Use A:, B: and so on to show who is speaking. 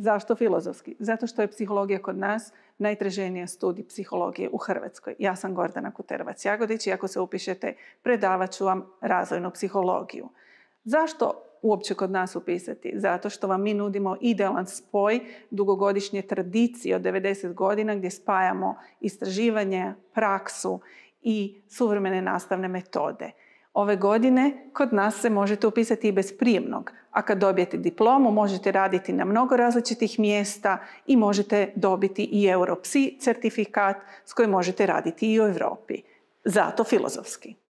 A: Zašto filozofski? Zato što je psihologija kod nas najtraženija studij psihologije u Hrvatskoj. Ja sam Gordana Kutervac-Jagodić i ako se upišete, predavat ću vam razvojnu psihologiju. Zašto uopće kod nas upisati? Zato što vam mi nudimo idealan spoj dugogodišnje tradicije od 90 godina gdje spajamo istraživanje, praksu i suvremene nastavne metode. Ove godine kod nas se možete upisati i bez prijemnog, a kad dobijete diplomu možete raditi na mnogo različitih mjesta i možete dobiti i Europsi certifikat s kojim možete raditi i u Europi. Zato filozofski.